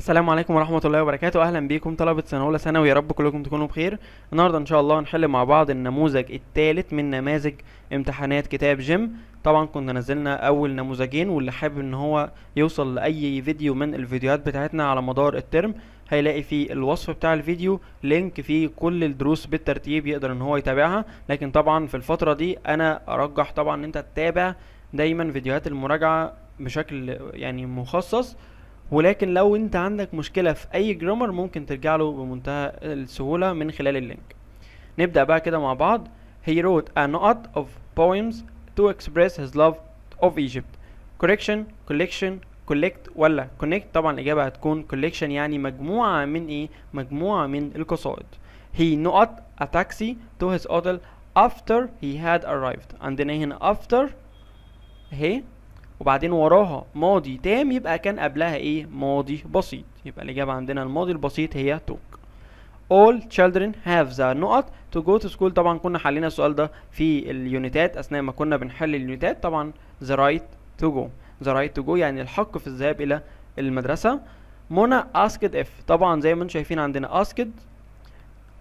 السلام عليكم ورحمة الله وبركاته أهلا بيكم طلبة سنة أولى ثانوي يا رب كلكم تكونوا بخير النهاردة إن شاء الله هنحل مع بعض النموذج التالت من نماذج امتحانات كتاب جيم طبعا كنا نزلنا أول نموذجين واللي حابب إن هو يوصل لأي فيديو من الفيديوهات بتاعتنا على مدار الترم هيلاقي في الوصف بتاع الفيديو لينك فيه كل الدروس بالترتيب يقدر إن هو يتابعها لكن طبعا في الفترة دي أنا أرجح طبعا إن أنت تتابع دايما فيديوهات المراجعة بشكل يعني مخصص ولكن لو انت عندك مشكلة في اي جرامر ممكن ترجع له بمنتهى السهولة من خلال اللينك نبدأ بقى كده مع بعض He wrote a knot of poems to express his love of Egypt correction collection collect ولا connect طبعا الإجابة هتكون collection يعني مجموعة من إيه مجموعة من القصائد He knot a taxi to his hotel after he had arrived عندنا هنا after هي وبعدين وراها ماضي تام يبقى كان قبلها ايه ماضي بسيط يبقى الاجابه عندنا الماضي البسيط هي توك all children have the نقط to go to school طبعا كنا حلينا السؤال ده في اليونتات اثناء ما كنا بنحل اليونتات طبعا the right to go the right to go يعني الحق في الذهاب الى المدرسه منى asked if طبعا زي ما انتم شايفين عندنا asked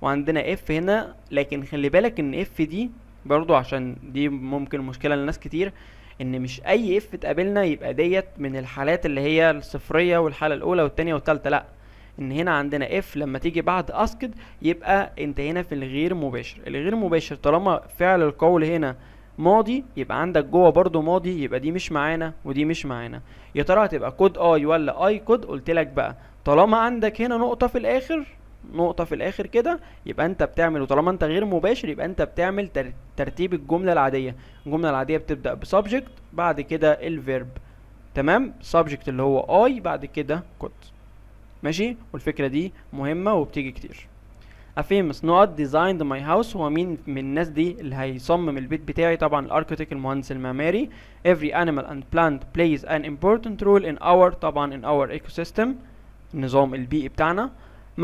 وعندنا اف هنا لكن خلي بالك ان اف دي برضو عشان دي ممكن مشكله لناس كتير ان مش اي اف تقابلنا يبقى ديت من الحالات اللي هي الصفريه والحاله الاولى والثانيه والثالثه لا ان هنا عندنا اف لما تيجي بعد اسكد يبقى انت هنا في الغير مباشر الغير مباشر طالما فعل القول هنا ماضي يبقى عندك جوه برضو ماضي يبقى دي مش معانا ودي مش معانا يا ترى هتبقى كود اي آه ولا اي كود قلت لك بقى طالما عندك هنا نقطه في الاخر نقطه في الاخر كده يبقى انت بتعمل وطالما انت غير مباشر يبقى انت بتعمل ترتيب الجمله العاديه الجمله العاديه بتبدا بسبجكت بعد كده الفيرب تمام سبجكت اللي هو اي بعد كده كود ماشي والفكره دي مهمه وبتيجي كتير افيمس نوت ديزايند ماي هاوس هو مين من الناس دي اللي هيصمم البيت بتاعي طبعا الاركتيك المهندس المعماري every animal and plant plays an important role in our طبعا in our ecosystem النظام البيئي بتاعنا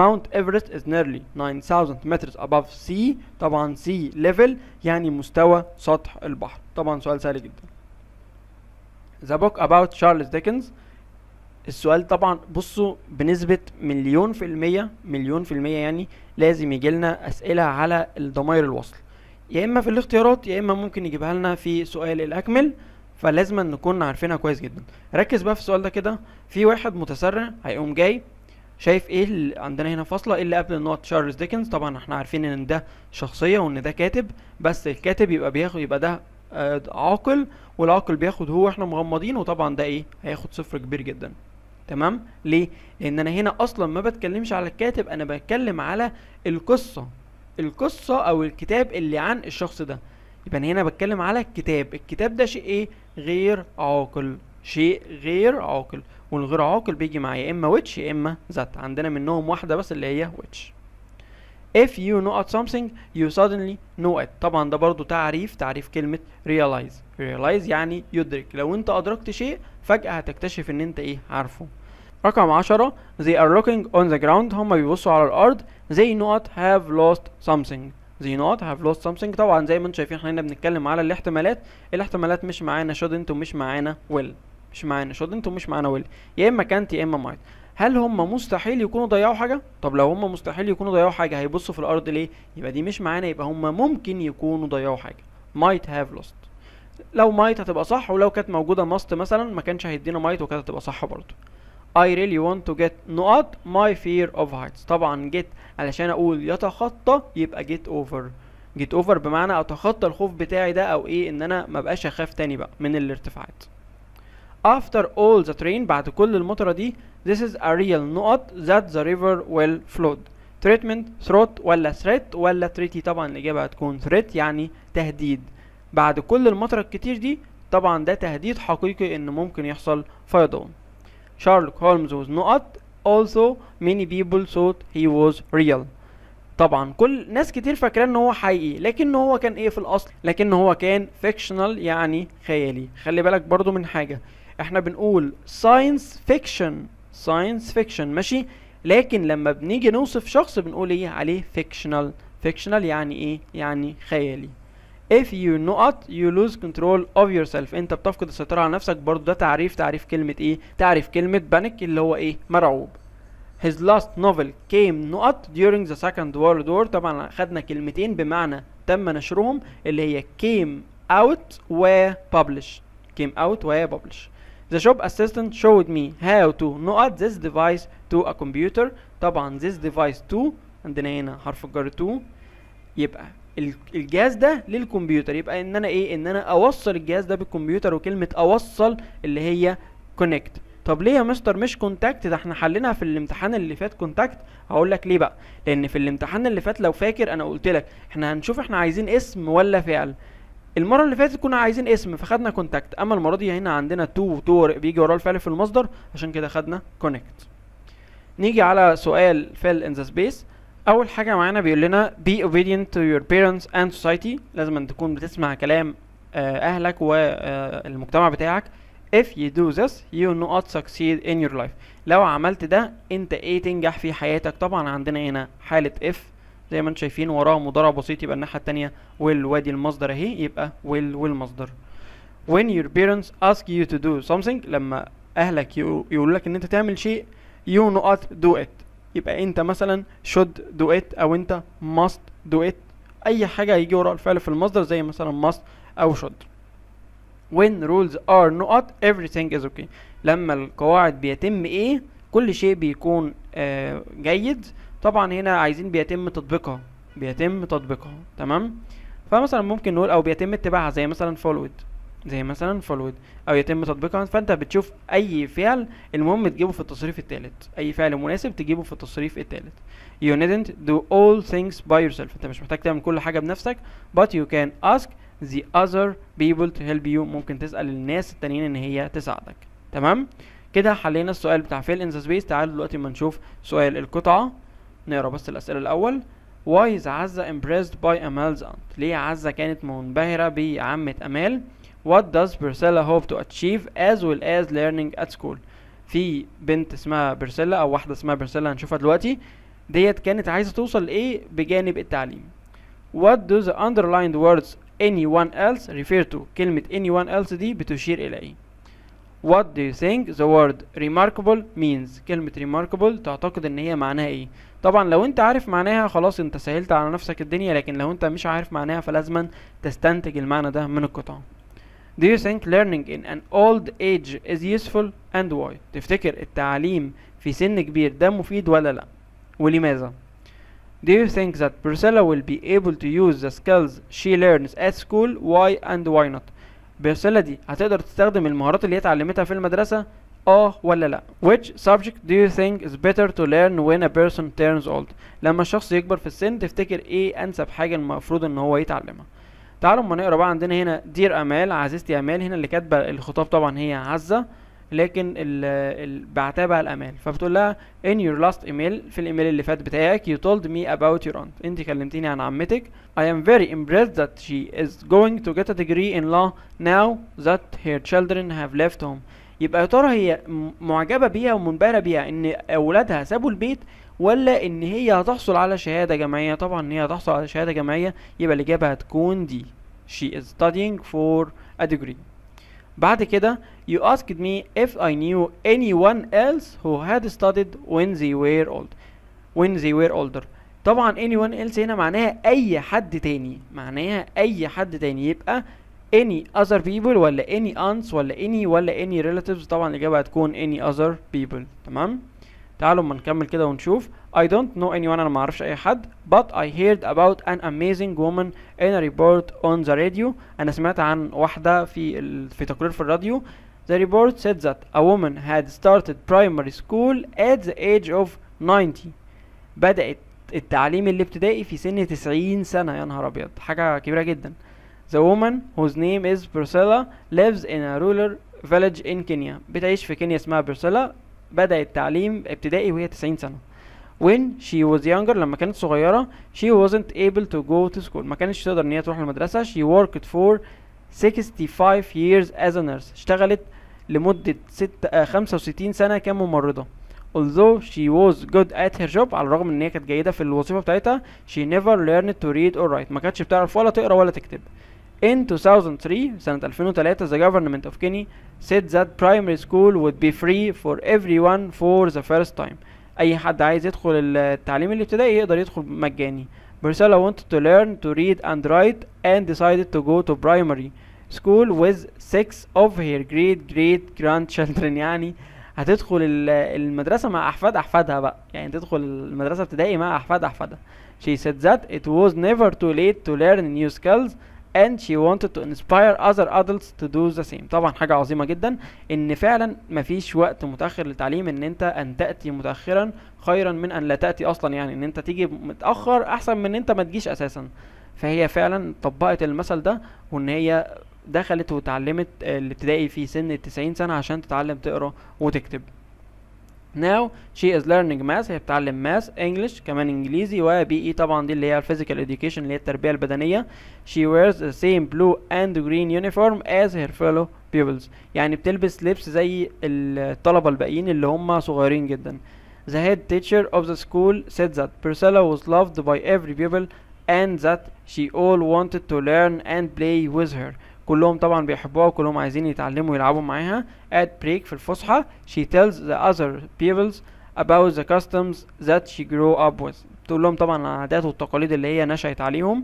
Mount Everest is nearly 9000 meters above sea طبعا sea level يعني مستوى سطح البحر طبعا سؤال سهل جدا The book about Charles Dickens السؤال طبعا بصوا بنسبة مليون في المية مليون في المية يعني لازم يجي لنا أسئلة على الضمائر الوصل يا إما في الاختيارات يا إما ممكن يجيبها لنا في سؤال الأكمل فلازم نكون عارفينها كويس جدا ركز بقى في السؤال ده كده في واحد متسرع هيقوم جاي شايف ايه اللي عندنا هنا فاصله ايه اللي قبل النقط تشارلز ديكنز طبعا احنا عارفين ان ده شخصيه وان ده كاتب بس الكاتب يبقى بياخد يبقى ده آه، عاقل والعاقل بياخد هو احنا مغمضين وطبعا ده ايه هياخد صفر كبير جدا تمام ليه لان انا هنا اصلا ما بتكلمش على الكاتب انا بتكلم على القصه القصه او الكتاب اللي عن الشخص ده يبقى انا هنا بتكلم على الكتاب الكتاب ده شيء ايه غير عاقل شيء غير عاقل والغير عاقل بيجي معايا يا اما which يا اما that عندنا منهم واحده بس اللي هي which if you know at something you suddenly know it طبعا ده برضو تعريف تعريف كلمه realize realize يعني يدرك لو انت ادركت شيء فجاه هتكتشف ان انت ايه عارفه رقم عشرة they are looking on the ground هما بيبصوا على الارض they not have lost something they not have lost something طبعا زي ما انتم شايفين احنا هنا بنتكلم على الاحتمالات الاحتمالات مش معانا shouldn't ومش معانا will مش معانا شاطنت مش معانا ويل يا اما كانت يا اما مايت هل هم مستحيل يكونوا ضيعوا حاجه طب لو هم مستحيل يكونوا ضيعوا حاجه هيبصوا في الارض ليه يبقى دي مش معانا يبقى هم ممكن يكونوا ضيعوا حاجه مايت هاف لوست لو مايت هتبقى صح ولو كانت موجوده ماست مثلا ما كانش هيدينا مايت وكانت هتبقى صح برضه I really want to get نقط my fear of heights طبعا get علشان اقول يتخطى يبقى get over get over بمعنى اتخطى الخوف بتاعي ده او ايه ان انا مبقاش اخاف تاني بقى من الارتفاعات After all the train بعد كل المطرة دي This is a real نقط that the river will flood Treatment throat ولا threat ولا treaty طبعا الإجابة هتكون threat يعني تهديد بعد كل المطرة الكتير دي طبعا ده تهديد حقيقي إن ممكن يحصل فيضان شارلوك هولمز was نقط also many people thought he was real طبعا كل ناس كتير فاكره ان هو حقيقي لكن هو كان ايه في الاصل لكن هو كان فيكشنال يعني خيالي خلي بالك برضو من حاجه احنا بنقول ساينس فيكشن ساينس فيكشن ماشي لكن لما بنيجي نوصف شخص بنقول ايه عليه فيكشنال فيكشنال يعني ايه يعني خيالي if you not you lose control of yourself انت بتفقد السيطره على نفسك برضو ده تعريف تعريف كلمه ايه تعريف كلمه بانيك اللي هو ايه مرعوب his last novel came not during the second world war طبعا خدنا كلمتين بمعنى تم نشرهم اللي هي came out و published came out و published The shop assistant showed me how to نقط this device to a computer طبعا this device to عندنا هنا حرف الجر to يبقى الجهاز ده للكمبيوتر يبقى ان انا ايه ان انا اوصل الجهاز ده بالكمبيوتر وكلمه اوصل اللي هي كونكت طب ليه يا مستر مش كونتاكت ده احنا حليناها في الامتحان اللي فات كونتاكت هقول لك ليه بقى لان في الامتحان اللي فات لو فاكر انا قلت لك احنا هنشوف احنا عايزين اسم ولا فعل المره اللي فاتت كنا عايزين اسم فخدنا كونتاكت اما المره دي هنا عندنا تو تو بيجي وراه الفعل في المصدر عشان كده خدنا كونكت نيجي على سؤال فيل ان ذا سبيس اول حاجه معانا بيقول لنا بي اوبيدينت تو يور بيرنتس اند سوسايتي لازم أن تكون بتسمع كلام آه، اهلك والمجتمع آه، بتاعك if you do this you will not succeed in your life لو عملت ده انت ايه تنجح في حياتك طبعا عندنا هنا حاله if زي ما انتم شايفين وراها مضارع بسيط يبقى الناحيه الثانيه will وادي المصدر اهي يبقى will والمصدر when your parents ask you to do something لما اهلك يقول لك ان انت تعمل شيء you not do it يبقى انت مثلا should do it او انت must do it اي حاجه هيجي وراء الفعل في المصدر زي مثلا must او should when rules are not everything is okay لما القواعد بيتم ايه كل شيء بيكون آه جيد طبعا هنا عايزين بيتم تطبيقها بيتم تطبيقها تمام فمثلا ممكن نقول او بيتم اتباعها زي مثلا فولود زي مثلا فولود او يتم تطبيقها فانت بتشوف اي فعل المهم تجيبه في التصريف الثالث اي فعل مناسب تجيبه في التصريف الثالث you needn't do all things by yourself انت مش محتاج تعمل كل حاجه بنفسك but you can ask the other people to help you ممكن تسال الناس التانيين ان هي تساعدك تمام كده حلينا السؤال بتاع fill in the space تعالوا دلوقتي اما نشوف سؤال القطعه نقرا بس الاسئله الاول Why is عزة impressed by Amal's aunt ليه عزة كانت منبهرة بعمة أمال What does Priscilla hope to achieve as well as learning at school في بنت اسمها برسيلا أو واحدة اسمها برسيلا هنشوفها دلوقتي ديت كانت عايزة توصل لإيه بجانب التعليم What do the underlined words anyone else refer to كلمة anyone else دي بتشير إلى إيه What do you think the word remarkable means كلمة remarkable تعتقد ان هي معناها ايه طبعا لو انت عارف معناها خلاص انت سهلت على نفسك الدنيا لكن لو انت مش عارف معناها فلازما تستنتج المعنى ده من القطعة Do you think learning in an old age is useful and why تفتكر التعليم في سن كبير ده مفيد ولا لا ولماذا Do you think that Priscilla will be able to use the skills she learns at school why and why not بالرساله دي هتقدر تستخدم المهارات اللي هي اتعلمتها في المدرسه اه ولا لا which subject do you think is better to learn when a person turns old لما الشخص يكبر في السن تفتكر ايه انسب حاجه المفروض ان هو يتعلمها تعالوا اما نقرا بقى عندنا هنا دير امال عزيزتي امال هنا اللي كاتبه الخطاب طبعا هي عزه لكن بعتابها الامان فبتقول لها in your last email في الايميل اللي فات بتاعك you told me about your aunt انت كلمتيني عن عمتك I am very impressed that she is going to get a degree in law now that her children have left home يبقى يا ترى هي معجبة بيها ومنبهرة بيها ان اولادها سابوا البيت ولا ان هي هتحصل على شهادة جامعية طبعا ان هي هتحصل على شهادة جامعية يبقى الاجابة هتكون دي she is studying for a degree بعد كده you asked me if I knew anyone else who had studied when they were old when they were older طبعا anyone else هنا معناها اي حد تاني معناها اي حد تاني يبقى any other people ولا any aunts ولا any ولا any relatives طبعا الاجابه هتكون any other people تمام تعالوا اما نكمل كده ونشوف I don't know anyone انا ما اعرفش اي حد but I heard about an amazing woman in a report on the radio انا سمعت عن واحدة في ال... في تقرير في الراديو The report said that a woman had started primary school at the age of 90 بدأت التعليم الابتدائي في سن 90 سنة يا نهار ابيض حاجة كبيرة جدا The woman whose name is Priscilla lives in a rural village in Kenya بتعيش في كينيا اسمها برسلا بدأت تعليم ابتدائي وهي 90 سنة when she was younger لما كانت صغيرة she wasn't able to go to school ما كانتش تقدر ان هي تروح المدرسة she worked for 65 years as a nurse اشتغلت لمدة ست آه 65 سنة كممرضة although she was good at her job على الرغم ان هي كانت جيدة في الوظيفة بتاعتها she never learned to read or write ما كانتش بتعرف ولا تقرا ولا تكتب In 2003 سنة 2003 the government of Kenya said that primary school would be free for everyone for the first time أي حد عايز يدخل التعليم الابتدائي يقدر يدخل مجاني Priscilla wanted to learn to read and write and decided to go to primary school with six of her great great grandchildren يعني هتدخل المدرسة مع أحفاد أحفادها بقى يعني تدخل المدرسة ابتدائي مع أحفاد أحفادها She said that it was never too late to learn new skills and she wanted to inspire other adults to do the same طبعا حاجة عظيمة جدا ان فعلا مفيش وقت متأخر للتعليم ان انت ان تأتي متأخرا خيرا من ان لا تأتي اصلا يعني ان انت تيجي متأخر احسن من ان انت ما تجيش اساسا فهي فعلا طبقت المثل ده وان هي دخلت وتعلمت آه، الابتدائي في سن التسعين سنة عشان تتعلم تقرا وتكتب now she is learning math هي بتتعلم math English كمان انجليزي و بي اي طبعا دي اللي هي physical education اللي هي التربية البدنية she wears the same blue and green uniform as her fellow pupils يعني بتلبس لبس زي الطلبة الباقيين اللي هم صغيرين جدا the head teacher of the school said that Priscilla was loved by every pupil and that she all wanted to learn and play with her كلهم طبعا بيحبوها وكلهم عايزين يتعلموا يلعبوا معاها at break في الفصحى she tells the other peoples about the customs that she grew up with بتقول لهم طبعا العادات والتقاليد اللي هي نشأت عليهم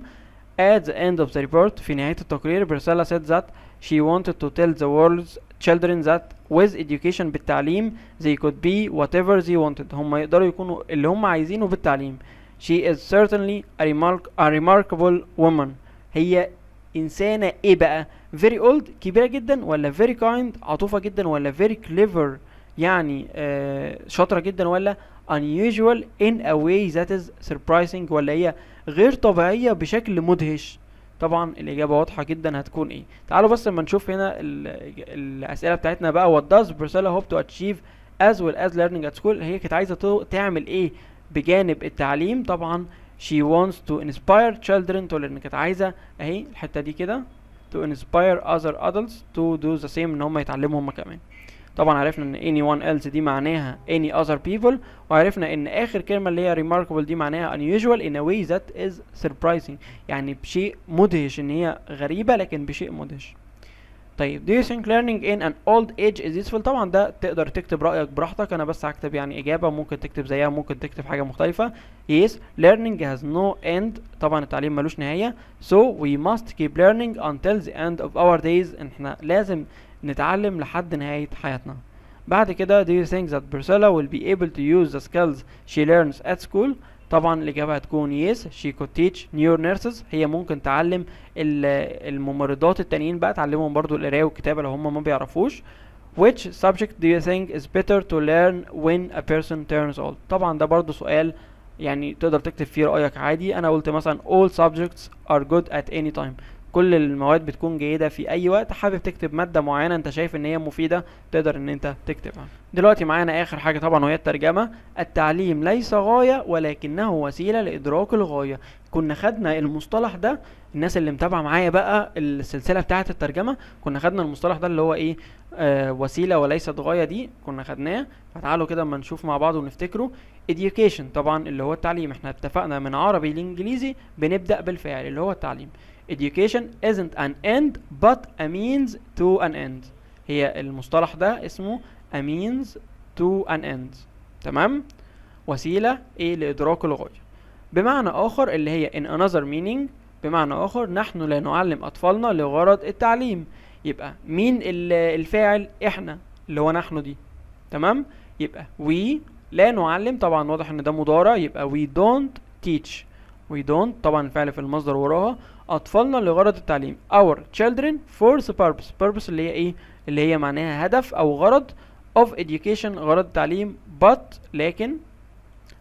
at the end of the report في نهاية التقرير برسالة said that she wanted to tell the world's children that with education بالتعليم they could be whatever they wanted هم يقدروا يكونوا اللي هم عايزينه بالتعليم she is certainly a, remark a remarkable woman هي انسانه ايه بقى فيري اولد كبيره جدا ولا فيري كايند عطوفه جدا ولا فيري كليفر يعني آه شاطره جدا ولا unusual in a way that is surprising ولا هي غير طبيعيه بشكل مدهش طبعا الاجابه واضحه جدا هتكون ايه تعالوا بس لما نشوف هنا الاسئله بتاعتنا بقى what does Priscilla hope to achieve as well as learning at school هي كانت عايزه تعمل ايه بجانب التعليم طبعا she wants to inspire children to لان كانت عايزه اهي الحته دي كده to inspire other adults to do the same ان هم يتعلموا هم كمان طبعا عرفنا ان anyone else دي معناها any other people وعرفنا ان اخر كلمه اللي هي remarkable دي معناها unusual in a way that is surprising يعني بشيء مدهش ان هي غريبه لكن بشيء مدهش طيب do you think learning in an old age is useful طبعا ده تقدر تكتب رأيك براحتك انا بس هكتب يعني اجابة ممكن تكتب زيها ممكن تكتب حاجة مختلفة yes learning has no end طبعا التعليم ملوش نهاية so we must keep learning until the end of our days احنا لازم نتعلم لحد نهاية حياتنا بعد كده do you think that Priscilla will be able to use the skills she learns at school طبعا الاجابه هتكون يس شي كود تيتش نيور نيرسز هي ممكن تعلم الممرضات التانيين بقى تعلمهم برضو القرايه والكتابه لو هم ما بيعرفوش which subject do you think is better to learn when a person turns old طبعا ده برضو سؤال يعني تقدر تكتب فيه رأيك عادي انا قلت مثلا all subjects are good at any time كل المواد بتكون جيده في اي وقت حابب تكتب ماده معينه انت شايف ان هي مفيده تقدر ان انت تكتبها دلوقتي معانا اخر حاجه طبعا وهي الترجمه التعليم ليس غايه ولكنه وسيله لادراك الغايه كنا خدنا المصطلح ده الناس اللي متابعه معايا بقى السلسله بتاعه الترجمه كنا خدنا المصطلح ده اللي هو ايه آه وسيله وليست غايه دي كنا خدناه فتعالوا كده اما نشوف مع بعض ونفتكره education طبعا اللي هو التعليم احنا اتفقنا من عربي لانجليزي بنبدا بالفعل اللي هو التعليم education isn't an end but a means to an end هي المصطلح ده اسمه a means to an end تمام وسيلة ايه لإدراك الغاية بمعنى آخر اللي هي in another meaning بمعنى آخر نحن لا نعلم أطفالنا لغرض التعليم يبقى مين الفاعل احنا اللي هو نحن دي تمام يبقى we لا نعلم طبعا واضح ان ده مضارع يبقى we don't teach وي دونت طبعا الفعل في المصدر وراها اطفالنا لغرض التعليم our children for the purpose purpose اللي هي ايه اللي هي معناها هدف او غرض of education غرض التعليم but لكن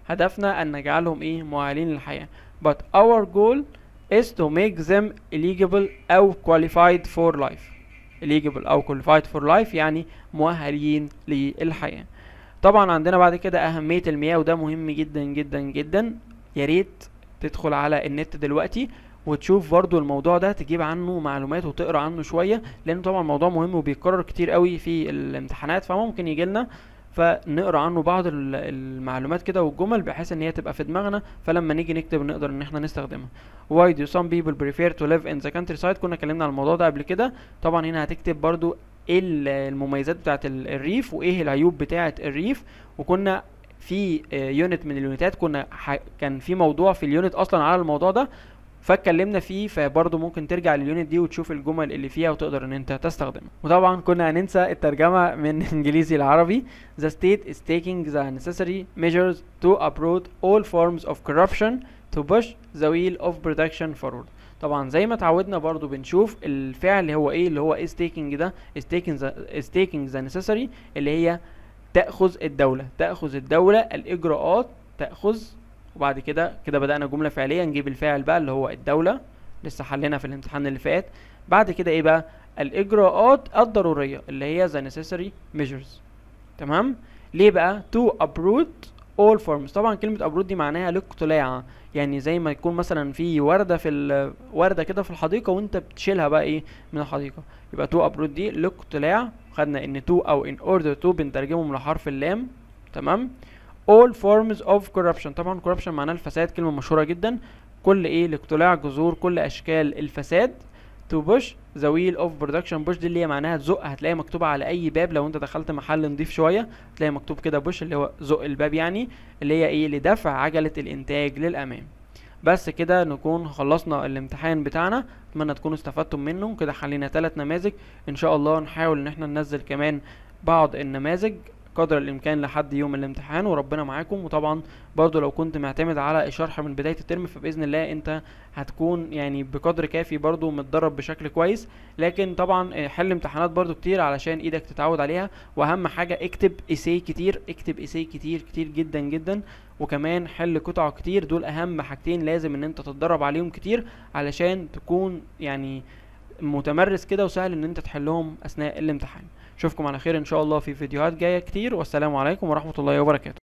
هدفنا ان نجعلهم ايه مؤهلين للحياه but our goal is to make them eligible او qualified for life eligible او qualified for life يعني مؤهلين للحياه طبعا عندنا بعد كده اهميه المياه وده مهم جدا جدا جدا يا ريت تدخل على النت دلوقتي وتشوف برضو الموضوع ده تجيب عنه معلومات وتقرا عنه شويه لان طبعا الموضوع مهم وبيتكرر كتير قوي في الامتحانات فممكن يجي لنا فنقرا عنه بعض المعلومات كده والجمل بحيث ان هي تبقى في دماغنا فلما نيجي نكتب نقدر ان احنا نستخدمها why do some people prefer to live in the countryside كنا اتكلمنا عن الموضوع ده قبل كده طبعا هنا هتكتب برضو ايه المميزات بتاعه الريف وايه العيوب بتاعه الريف وكنا في يونت آه، من اليونتات كنا كان في موضوع في اليونت اصلا على الموضوع ده فاتكلمنا فيه فبرضه ممكن ترجع لليونت دي وتشوف الجمل اللي فيها وتقدر ان انت تستخدمها وطبعا كنا هننسى الترجمه من انجليزي العربي the state is taking the necessary measures to uproot all forms of corruption to push the wheel of production forward طبعا زي ما اتعودنا برضو بنشوف الفعل اللي هو ايه اللي هو is taking ده is taking the, is taking the necessary اللي هي تأخذ الدولة تأخذ الدولة الإجراءات تأخذ وبعد كده كده بدأنا جملة فعلية نجيب الفاعل بقى اللي هو الدولة لسه حلينا في الامتحان اللي فات بعد كده ايه بقى الإجراءات الضرورية اللي هي the necessary measures تمام ليه بقى to uproot all forms طبعا كلمة uproot دي معناها الاقتلاع يعني زي ما يكون مثلا في وردة في وردة كده في الحديقة وانت بتشيلها بقى ايه من الحديقة يبقى to uproot دي الاقتلاع خدنا ان تو او ان اوردر تو بنترجمه من حرف اللام تمام all forms of corruption طبعا corruption معناه الفساد كلمة مشهورة جدا كل ايه لاقتلاع جذور كل اشكال الفساد to push the wheel of production push دي اللي هي معناها زق هتلاقي مكتوب على اي باب لو انت دخلت محل نضيف شوية هتلاقي مكتوب كده بوش اللي هو زق الباب يعني اللي هي ايه لدفع عجلة الانتاج للامام بس كده نكون خلصنا الامتحان بتاعنا اتمنى تكونوا استفدتم منه كده حلينا ثلاث نماذج ان شاء الله نحاول ان احنا ننزل كمان بعض النماذج قدر الامكان لحد يوم الامتحان وربنا معاكم وطبعا برضو لو كنت معتمد على الشرح من بدايه الترم فباذن الله انت هتكون يعني بقدر كافي برضو متدرب بشكل كويس لكن طبعا آه، حل امتحانات برضو كتير علشان ايدك تتعود عليها واهم حاجه اكتب اسي كتير اكتب اسي كتير كتير جدا جدا وكمان حل قطع كتير دول اهم حاجتين لازم ان انت تتدرب عليهم كتير علشان تكون يعني متمرس كده وسهل ان انت تحلهم اثناء الامتحان اشوفكم على خير ان شاء الله في فيديوهات جايه كتير والسلام عليكم ورحمه الله وبركاته